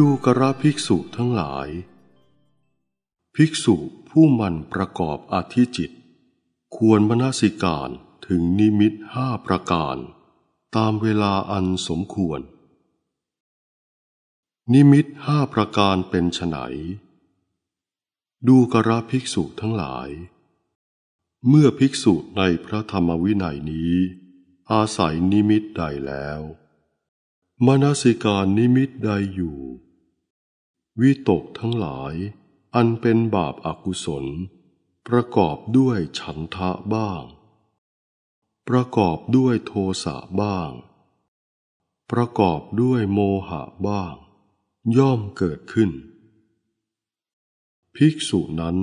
ดูกระภิกษุทั้งหลาย ภิกษุผู้มันประกอบอธิจิต ควรมนสิการถึงนิมิตห้าประการ ตามเวลาอันสมควร นิมิตห้าประการเป็นไฉนดูกระภิกษุทั้งหลาย เมื่อภิกษุในพระธรรมวินัยนี้ อาศัยนิมิตใดแล้วมนสิการนิมิตใดอยู่วิตกทั้งหลาย อันเป็นบาปอากุศล ประกอบด้วยฉันทะบ้าง ประกอบด้วยโทสะบ้าง ประกอบด้วยโมหะบ้าง ย่อมเกิดขึ้น ภิกษุนั้น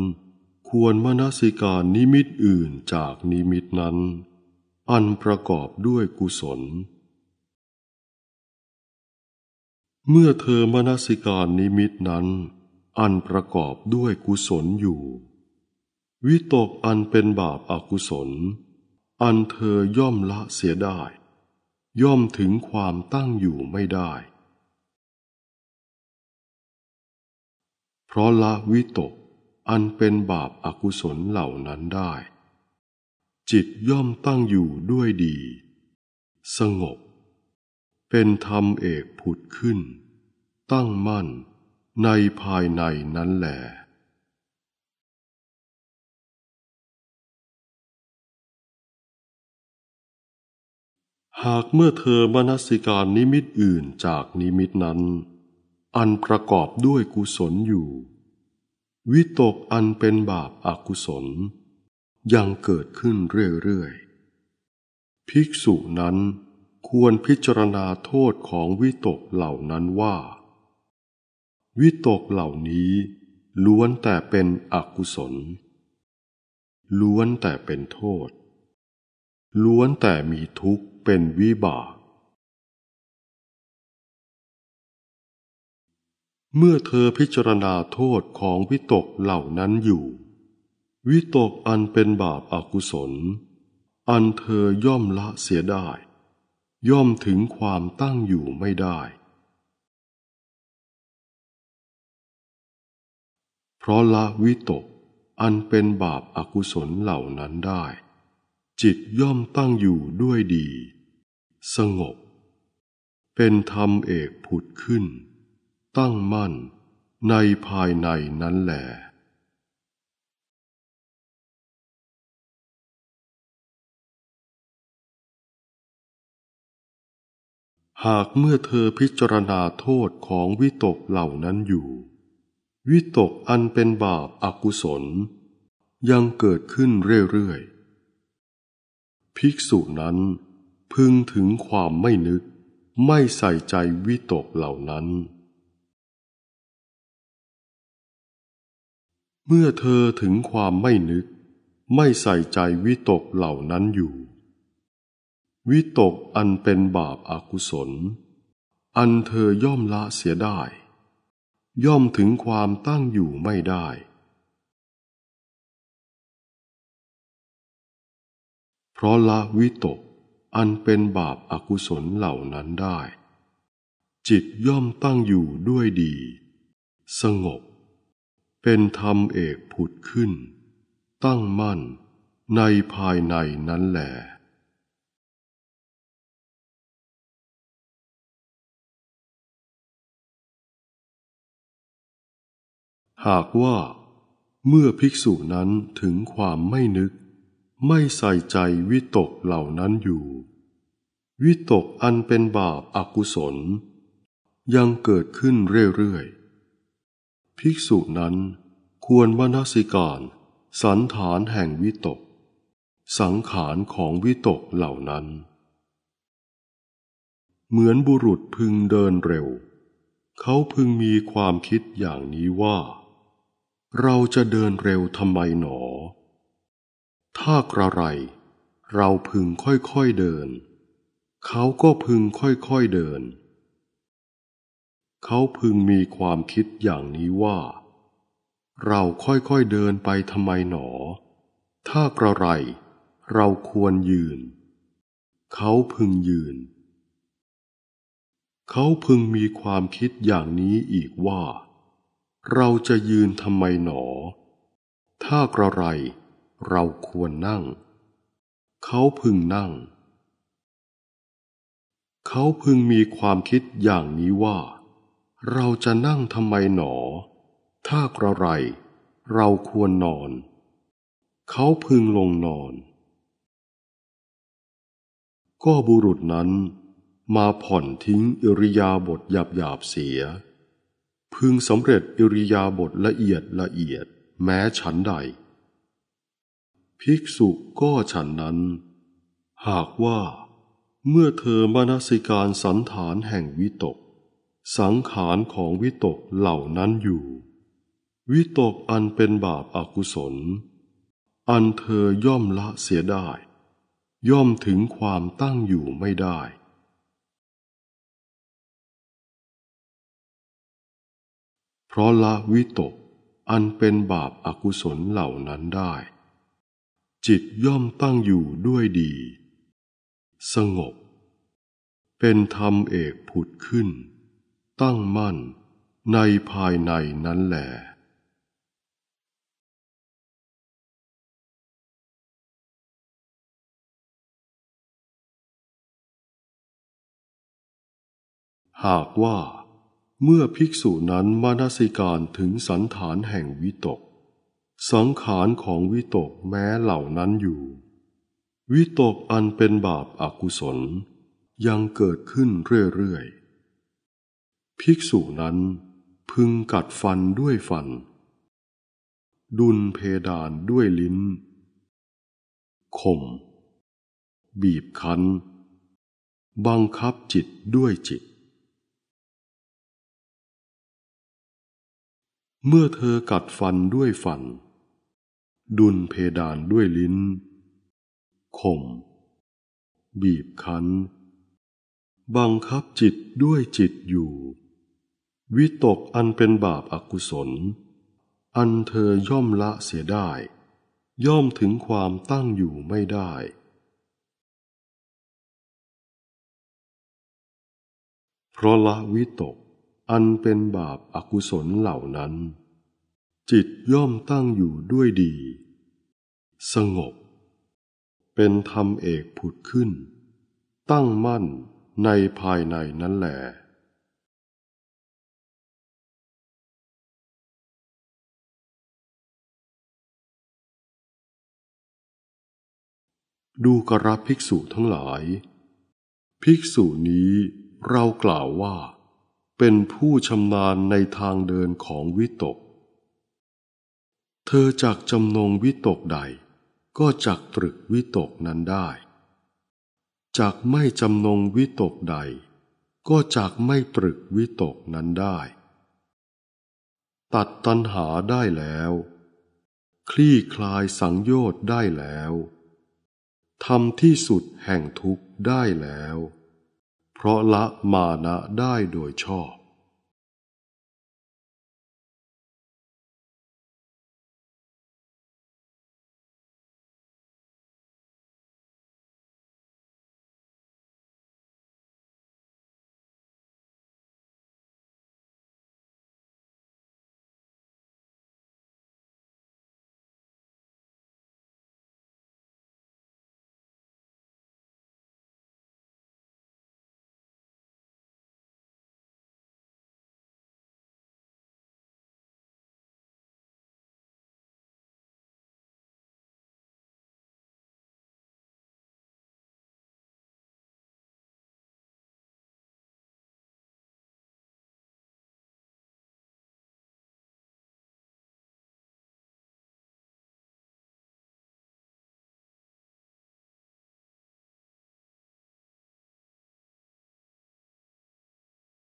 ควรมนสิการนิมิตอื่นจากนิมิตนั้น อันประกอบด้วยกุศลเมื่อเธอมนสิการนิมิตนั้น อันประกอบด้วยกุศลอยู่ วิตกอันเป็นบาปอากุศล อันเธอย่อมละเสียได้ ย่อมถึงความตั้งอยู่ไม่ได้ เพราะละวิตกอันเป็นบาปอากุศลเหล่านั้นได้ จิตย่อมตั้งอยู่ด้วยดี สงบเป็นธรรมเอกผุดขึ้น ตั้งมั่นในภายในนั้นแหละหากเมื่อเธอมนสิการนิมิตอื่นจากนิมิตนั้น อันประกอบด้วยกุศลอยู่ วิตกอันเป็นบาปอากุศล ยังเกิดขึ้นเรื่อยๆภิกษุนั้นควรพิจารณาโทษของวิตกเหล่านั้นว่า วิตกเหล่านี้ล้วนแต่เป็นอกุศล ล้วนแต่เป็นโทษ ล้วนแต่มีทุกข์เป็นวิบาก เมื่อเธอพิจารณาโทษของวิตกเหล่านั้นอยู่ วิตกอันเป็นบาปอากุศล อันเธอย่อมละเสียได้ย่อมถึงความตั้งอยู่ไม่ได้ เพราะละวิตกอันเป็นบาปอากุศลเหล่านั้นได้ จิตย่อมตั้งอยู่ด้วยดี สงบ เป็นธรรมเอกผุดขึ้น ตั้งมั่นในภายในนั้นแหละหากเมื่อเธอพิจารณาโทษของวิตกเหล่านั้นอยู่ วิตกอันเป็นบาปอากุศล ยังเกิดขึ้นเรื่อยๆ ภิกษุนั้นพึงถึงความไม่นึกไม่ใส่ใจวิตกเหล่านั้น เมื่อเธอถึงความไม่นึกไม่ใส่ใจวิตกเหล่านั้นอยู่วิตกอันเป็นบาปอากุศล อันเธอย่อมละเสียได้ ย่อมถึงความตั้งอยู่ไม่ได้ เพราะละวิตกอันเป็นบาปอากุศลเหล่านั้นได้ จิตย่อมตั้งอยู่ด้วยดี สงบ เป็นธรรมเอกผุดขึ้น ตั้งมั่นในภายในนั้นแหละหากว่าเมื่อภิกษุนั้นถึงความไม่นึก ไม่ใส่ใจวิตกเหล่านั้นอยู่ วิตกอันเป็นบาปอากุศล ยังเกิดขึ้นเรื่อยๆภิกษุนั้นควรมนสิการสันฐานแห่งวิตก สังขารของวิตกเหล่านั้น เหมือนบุรุษพึงเดินเร็ว เขาพึงมีความคิดอย่างนี้ว่าเราจะเดินเร็วทำไมหนอ ถ้ากระไรเราพึงค่อยๆเดิน เขาก็พึงค่อยๆเดิน เขาพึงมีความคิดอย่างนี้ว่า เราค่อยๆเดินไปทำไมหนอ ถ้ากระไรเราควรยืน เขาพึงยืน เขาพึงมีความคิดอย่างนี้อีกว่าเราจะยืนทำไมหนอ ถ้ากระไรเราควรนั่ง เขาพึงนั่ง เขาพึงมีความคิดอย่างนี้ว่า เราจะนั่งทำไมหนอ ถ้ากระไรเราควรนอน เขาพึงลงนอน ก็บุรุษนั้นมาผ่อนทิ้งอริยาบทหยาบๆเสียพึงสำเร็จอิริยาบถละเอียดละเอียดแม้ฉันใด ภิกษุก็ฉันนั้น หากว่าเมื่อเธอมานสิการสันฐานแห่งวิตก สังขารของวิตกเหล่านั้นอยู่ วิตกอันเป็นบาปอากุศล อันเธอย่อมละเสียได้ ย่อมถึงความตั้งอยู่ไม่ได้เพราะละวิตก อันเป็นบาปอากุศลเหล่านั้นได้ จิตย่อมตั้งอยู่ด้วยดี สงบ เป็นธรรมเอกผุดขึ้น ตั้งมั่นในภายในนั้นแหละ หากว่าเมื่อภิกษุนั้นมานาสิการถึงสันฐานแห่งวิตก สังขารของวิตกแม้เหล่านั้นอยู่ วิตกอันเป็นบาปอากุศล ยังเกิดขึ้นเรื่อยๆ ภิกษุนั้นพึงกัดฟันด้วยฟัน ดุลเพดานด้วยลิ้นข่มบีบคั้น บังคับจิตด้วยจิตเมื่อเธอกัดฟันด้วยฟัน ดุลเพดานด้วยลิ้นข่ม บีบคั้น บังคับจิตด้วยจิตอยู่ วิตกอันเป็นบาปอากุศล อันเธอย่อมละเสียได้ ย่อมถึงความตั้งอยู่ไม่ได้ เพราะละวิตกอันเป็นบาปอากุศลเหล่านั้น จิตย่อมตั้งอยู่ด้วยดี สงบ เป็นธรรมเอกผุดขึ้น ตั้งมั่นในภายในนั้นแหละ ดูกระภิกษุทั้งหลาย ภิกษุนี้เรากล่าวว่าเป็นผู้ชำนาญในทางเดินของวิตก เธอจักจำนงวิตกใด ก็จักตรึกวิตกนั้นได้จักไม่จำนงวิตกใด ก็จักไม่ตรึกวิตกนั้นได้ ตัดตัณหาได้แล้ว คลี่คลายสังโยชน์ได้แล้วทำที่สุดแห่งทุกข์ได้แล้วเพราะละมานะได้โดยชอบ